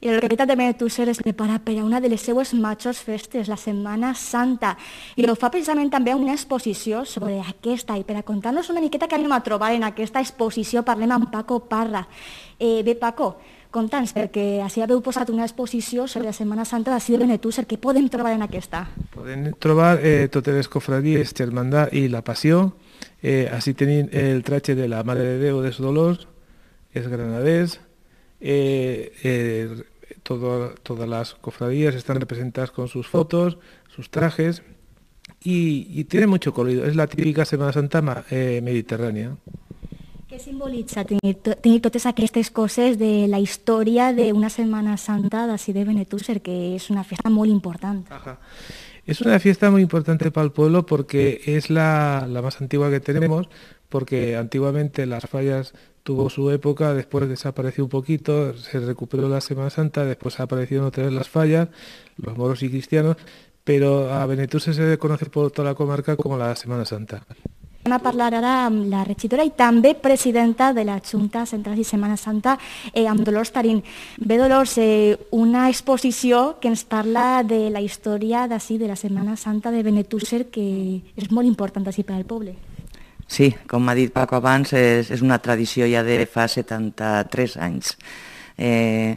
I la Realitat de Metusser es prepara per a una de les seues majors festes, la Setmana Santa, i ho fa precisament també una exposició sobre aquesta. I per a contar-nos una miqueta que anem a trobar en aquesta exposició parlem amb Paco Parra. Eh, bé, Paco, conta'ns, perquè així haveu posat una exposició sobre la Setmana Santa d'ací de Benetusser, què podem trobar en aquesta? Podem trobar eh, totes les cofradies, germandat i la passió, eh, així tenim el tratge de la Mare de Déu dels Dolors, els granaders, Eh, eh, todas las cofradías están representadas con sus fotos, sus trajes y, tiene mucho colorido. Es la típica Semana Santa eh, mediterránea. ¿Qué simboliza? Tinito todas estas este de la historia de una Semana Santa así de Benetuser, que es una fiesta muy importante. Es una fiesta muy importante para el pueblo porque es la, más antigua que tenemos, porque antiguamente las fallas tuvo su época, después desapareció un poquito, se recuperó la Semana Santa, después aparecieron otra vez las fallas, los moros y cristianos, pero a Benetuser se debe conoce por toda la comarca como la Semana Santa. Anem a parlar ara amb la regidora i també presidenta de la Junta Central i Setmana Santa, eh, amb Dolors Tarín. Bé, Dolors, eh, una exposició que ens parla de la història d'ací, de la Setmana Santa de Benetússer, que és molt important d'ací per al poble. Sí, com ha dit Paco abans, és, és una tradició ja de fa 73 anys. Eh,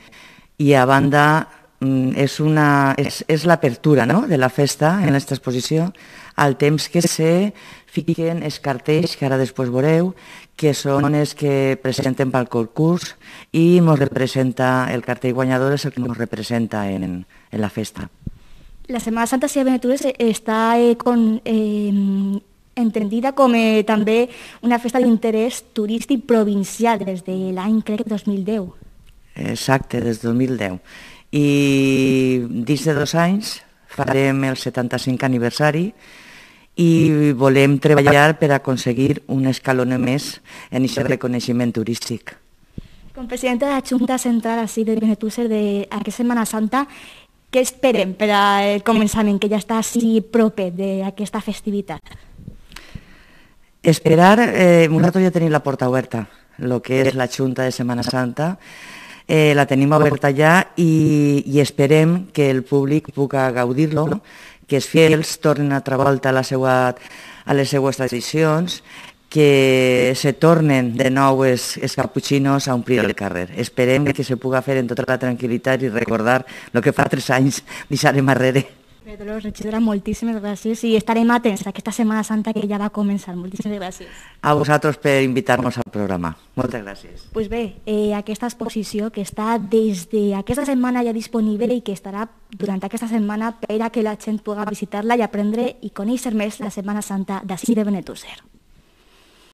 I a banda, Mm, és, una, és, és l'apertura no? de la festa en aquesta exposició, al temps que se fiquen els cartells, que ara després veureu, que són els que presenten pel concurs i ens representa el cartell guanyador és el que ens representa en, en la festa. La Semana Santa Ciudad de Benetús eh, està eh, con, eh, entendida com eh, també una festa d'interès turístic provincial des de l'any, crec, 2010. Exacte, des de 2010 i dins de dos anys farem el 75 aniversari i volem treballar per aconseguir un escalon més en aquest reconeixement turístic. Com presidenta de la Junta Central així, de Benetúser d'aquesta Setmana Santa, què esperem per al començament, que ja està així proper d'aquesta festivitat? Esperar, eh, un rato ja tenim la porta oberta, el que és la Junta de Setmana Santa, eh, la tenim oberta ja i, i esperem que el públic puga gaudir-lo, que els fiels tornen a volta a, la seua, a les seues tradicions, que se tornen de nou els, els caputxinos a omplir el carrer. Esperem que se puga fer en tota la tranquil·litat i recordar el que fa tres anys deixarem arrere. Bé, Dolors, regidora, moltíssimes gràcies i estarem atents a aquesta Setmana Santa que ja va començar. Moltíssimes gràcies. A vosaltres per invitar-nos al programa. Moltes gràcies. Doncs pues bé, eh, aquesta exposició que està des d'aquesta de setmana ja disponible i que estarà durant aquesta setmana per a que la gent pugui visitar-la i aprendre i conèixer més la Setmana Santa d'ací de Benetússer.